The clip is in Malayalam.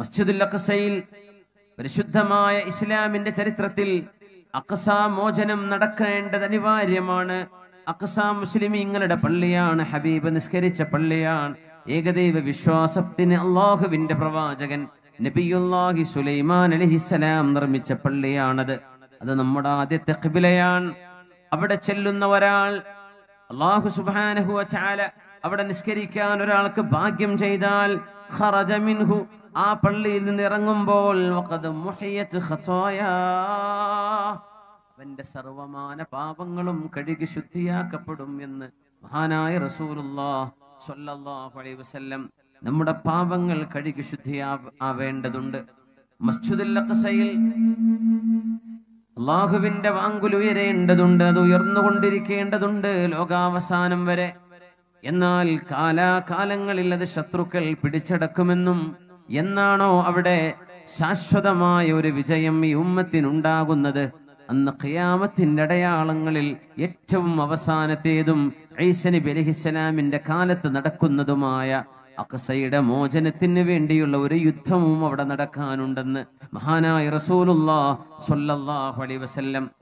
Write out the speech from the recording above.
മസ്ജിദുൽ അഖസയിൽ പരിശുദ്ധമായ ഇസ്ലാമിന്റെ ചരിത്രത്തിൽ അഖസ മോചനം നടക്കേണ്ടത് അനിവാര്യമാണ് അഖസ മുസ്ലിമീങ്ങളുടെ പള്ളിയാണ് ഹബീബ് നിസ്കരിച്ച പള്ളിയാണ് ഏകദൈവ വിശ്വാസത്തിന് അള്ളാഹുവിന്റെ പ്രവാചകൻ നബിയുല്ലാഹി സുലൈമാൻ അലഹിസലാം നിർമ്മിച്ച പള്ളിയാണത് അത് നമ്മുടെ ആദ്യത്തെ കിബിലയാണ് അവിടെ ചെല്ലുന്ന ഒരാൾ അള്ളാഹു സുബാനഹുവ ചാല അവിടെ നിഷ്കരിക്കാൻ ഒരാൾക്ക് ഭാഗ്യം ചെയ്താൽ ഖറജമിൻഹു ആ പള്ളിയിൽ നിന്ന് ഇറങ്ങുമ്പോൾ അവന്റെ സർവമാന പാപങ്ങളും കഴുകി ശുദ്ധിയാക്കപ്പെടും എന്ന് മഹാനായ റസൂലുല്ലാഹു വസല്ലം നമ്മുടെ പാപങ്ങൾ കഴുകി ശുദ്ധിയാ ആവേണ്ടതുണ്ട് മസ്ജിദുൽ അഖ്സയിൽ അള്ളാഹുവിന്റെ വാങ്കുലുയരേണ്ടതുണ്ട് അത് ഉയർന്നുകൊണ്ടിരിക്കേണ്ടതുണ്ട് ലോകാവസാനം വരെ എന്നാൽ കാലാകാലങ്ങളിൽ അത് ശത്രുക്കൾ പിടിച്ചടക്കുമെന്നും എന്നാണോ അവിടെ ശാശ്വതമായ ഒരു വിജയം ഈ ഉമ്മത്തിനുണ്ടാകുന്നത് അന്ന് ഖിയാമത്തിന്റെ അടയാളങ്ങളിൽ ഏറ്റവും അവസാനത്തേതും ഐസനബി അലഹിസ്സലാമിന്റെ കാലത്ത് നടക്കുന്നതുമായ അക്സയുടെ മോചനത്തിന് വേണ്ടിയുള്ള ഒരു യുദ്ധവും അവിടെ നടക്കാനുണ്ടെന്ന് മഹാനായ റസൂലുള്ള സൊല്ലാഹു അലൈവസല്ലം